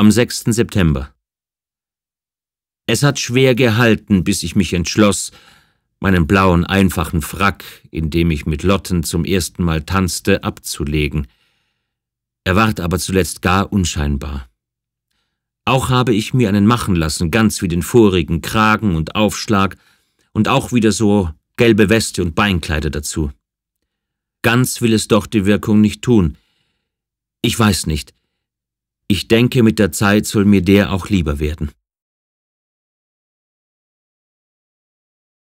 am 6. September. Es hat schwer gehalten, bis ich mich entschloss, meinen blauen einfachen Frack, in dem ich mit Lotten zum ersten Mal tanzte, abzulegen. Er ward aber zuletzt gar unscheinbar. Auch habe ich mir einen machen lassen, ganz wie den vorigen Kragen und Aufschlag und auch wieder so gelbe Weste und Beinkleider dazu. Ganz will es doch die Wirkung nicht tun. Ich weiß nicht. Ich denke, mit der Zeit soll mir der auch lieber werden.